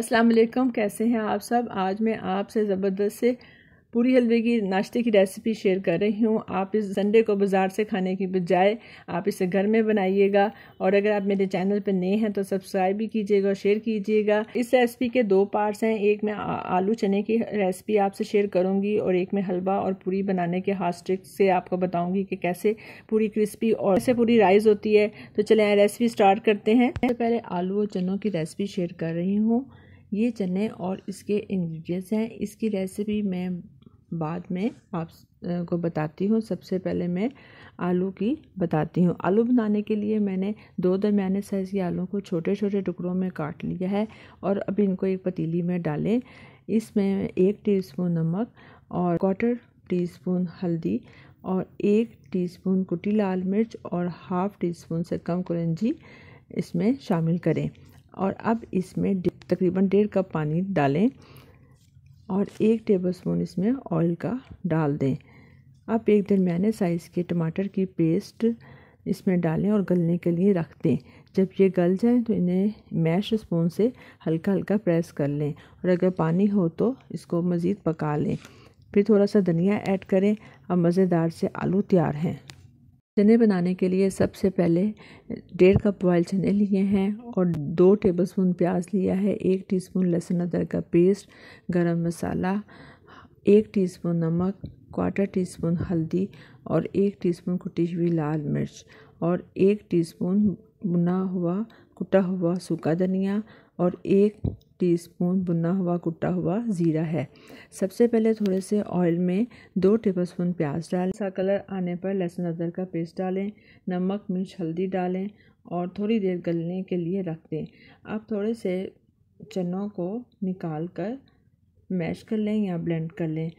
अस्सलाम वालेकुम कैसे हैं आप सब आज मैं आपसे ज़बरदस्त से पूरी हलवे की नाश्ते की रेसिपी शेयर कर रही हूँ आप इस संडे को बाज़ार से खाने की बजाय आप इसे घर में बनाइएगा और अगर आप मेरे चैनल पर नए हैं तो सब्सक्राइब भी कीजिएगा और शेयर कीजिएगा इस रेसिपी के दो पार्ट्स हैं एक मैं आलू चने की रेसिपी आपसे शेयर करूँगी और एक मैं हलवा और पूरी बनाने के हाथ ट्रिक से आपको बताऊँगी कि कैसे पूरी क्रिस्पी और कैसे पूरी राइस होती है तो चले रेसिपी स्टार्ट करते हैं सबसे पहले आलू और चनों की रेसिपी शेयर कर रही हूँ ये चने और इसके इंग्रेडिएंट्स हैं इसकी रेसिपी मैं बाद में आप को बताती हूँ सबसे पहले मैं आलू की बताती हूँ आलू बनाने के लिए मैंने दो दरमियाने साइज़ के आलू को छोटे छोटे टुकड़ों में काट लिया है और अब इनको एक पतीली में डालें इसमें एक टीस्पून नमक और क्वार्टर टीस्पून हल्दी और एक टीस्पून कुटी लाल मिर्च और हाफ़ टी स्पून से कम कुरंजी इसमें शामिल करें और अब इसमें तकरीबन डेढ़ कप पानी डालें और एक टेबलस्पून इसमें ऑयल का डाल दें अब एक दरमियाने साइज़ के टमाटर की पेस्ट इसमें डालें और गलने के लिए रख दें जब ये गल जाएं तो इन्हें मैश स्पून से हल्का हल्का प्रेस कर लें और अगर पानी हो तो इसको मज़ीद पका लें फिर थोड़ा सा धनिया ऐड करें अब मज़ेदार से आलू तैयार हैं चने बनाने के लिए सबसे पहले डेढ़ कप बॉयल चने लिए हैं और दो टेबलस्पून प्याज लिया है एक टीस्पून लहसुन अदरक का पेस्ट गरम मसाला एक टीस्पून नमक क्वार्टर टीस्पून हल्दी और एक टीस्पून कुटी हुई लाल मिर्च और एक टीस्पून बुना हुआ कुटा हुआ सूखा धनिया और एक टीस्पून भुना हुआ कुटा हुआ ज़ीरा है सबसे पहले थोड़े से ऑयल में दो टेबलस्पून प्याज डालें सा कलर आने पर लहसुन अदरक का पेस्ट डालें नमक मिर्च हल्दी डालें और थोड़ी देर गलने के लिए रख दें अब थोड़े से चनों को निकाल कर मैश कर लें या ब्लेंड कर लें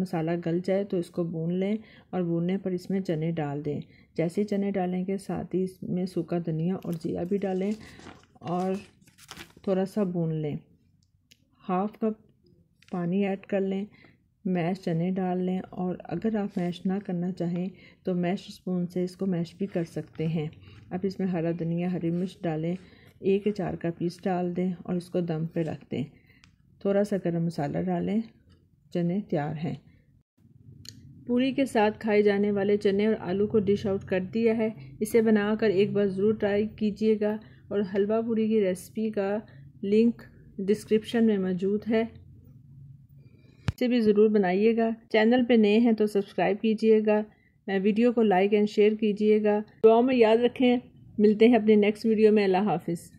मसाला गल जाए तो इसको भून लें और भूनने पर इसमें चने डाल दें जैसे चने डालेंगे के साथ ही इसमें सूखा धनिया और जीरा भी डालें और थोड़ा सा भून लें हाफ़ कप पानी ऐड कर लें मैश चने डाल लें और अगर आप मैश ना करना चाहें तो मैश स्पून से इसको मैश भी कर सकते हैं अब इसमें हरा धनिया हरी मिर्च डालें एक या चार का पीस डाल दें और इसको दम पे रख दें थोड़ा सा गर्म मसाला डालें चने तैयार हैं पूरी के साथ खाए जाने वाले चने और आलू को डिश आउट कर दिया है इसे बनाकर एक बार ज़रूर ट्राई कीजिएगा और हलवा पूरी की रेसिपी का लिंक डिस्क्रिप्शन में मौजूद है इसे भी ज़रूर बनाइएगा चैनल पे नए हैं तो सब्सक्राइब कीजिएगा वीडियो को लाइक एंड शेयर कीजिएगा दुआ में याद रखें मिलते हैं अपने नेक्स्ट वीडियो में अल्लाह हाफिज़